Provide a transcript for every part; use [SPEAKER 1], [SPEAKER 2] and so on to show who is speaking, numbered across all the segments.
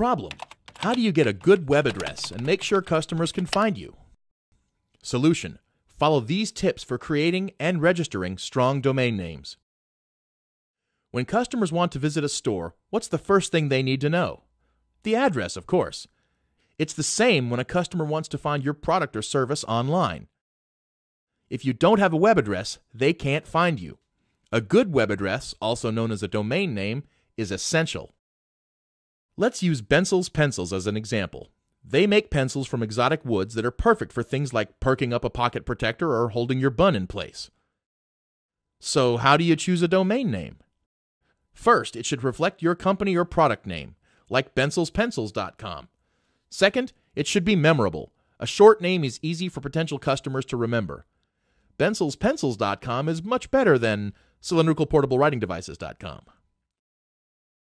[SPEAKER 1] Problem How do you get a good web address and make sure customers can find you? Solution Follow these tips for creating and registering strong domain names. When customers want to visit a store, what's the first thing they need to know? The address, of course. It's the same when a customer wants to find your product or service online. If you don't have a web address, they can't find you. A good web address, also known as a domain name, is essential. Let's use Bensel's pencils as an example. They make pencils from exotic woods that are perfect for things like perking up a pocket protector or holding your bun in place. So, how do you choose a domain name? First, it should reflect your company or product name, like bensel'spencils.com. Second, it should be memorable. A short name is easy for potential customers to remember. bensel'spencils.com is much better than cylindricalportablewritingdevices.com.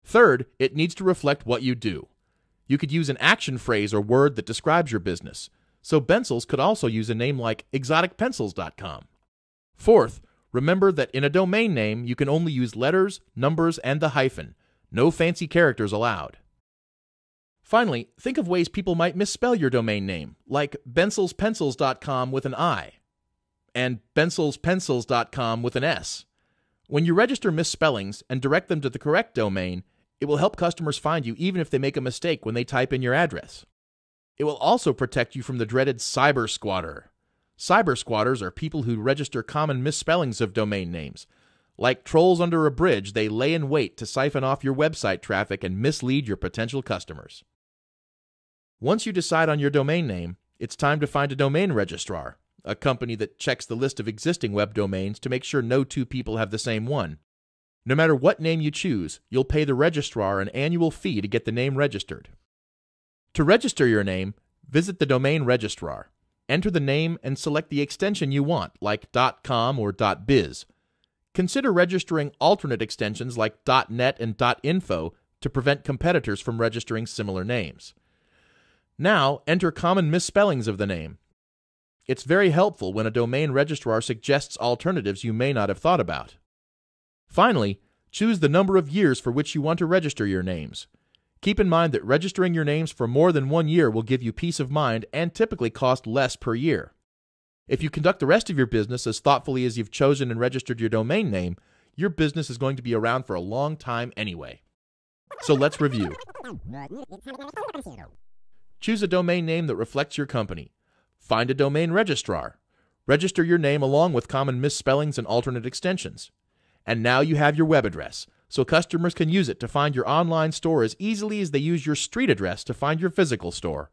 [SPEAKER 1] Third, it needs to reflect what you do. You could use an action phrase or word that describes your business, so Bensels could also use a name like exoticpencils.com. Fourth, remember that in a domain name, you can only use letters, numbers, and the hyphen. No fancy characters allowed. Finally, think of ways people might misspell your domain name, like BenselsPencils.com with an I and BenselsPencils.com with an S. When you register misspellings and direct them to the correct domain, it will help customers find you even if they make a mistake when they type in your address. It will also protect you from the dreaded cyber squatter. Cyber squatters are people who register common misspellings of domain names. Like trolls under a bridge, they lay in wait to siphon off your website traffic and mislead your potential customers. Once you decide on your domain name, it's time to find a domain registrar, a company that checks the list of existing web domains to make sure no two people have the same one. No matter what name you choose, you'll pay the registrar an annual fee to get the name registered. To register your name, visit the domain registrar. Enter the name and select the extension you want, like .com or .biz. Consider registering alternate extensions like .net and .info to prevent competitors from registering similar names. Now, enter common misspellings of the name. It's very helpful when a domain registrar suggests alternatives you may not have thought about. Finally, choose the number of years for which you want to register your names. Keep in mind that registering your names for more than one year will give you peace of mind and typically cost less per year. If you conduct the rest of your business as thoughtfully as you've chosen and registered your domain name, your business is going to be around for a long time anyway. So let's review. Choose a domain name that reflects your company. Find a domain registrar. Register your name along with common misspellings and alternate extensions. And now you have your web address, so customers can use it to find your online store as easily as they use your street address to find your physical store.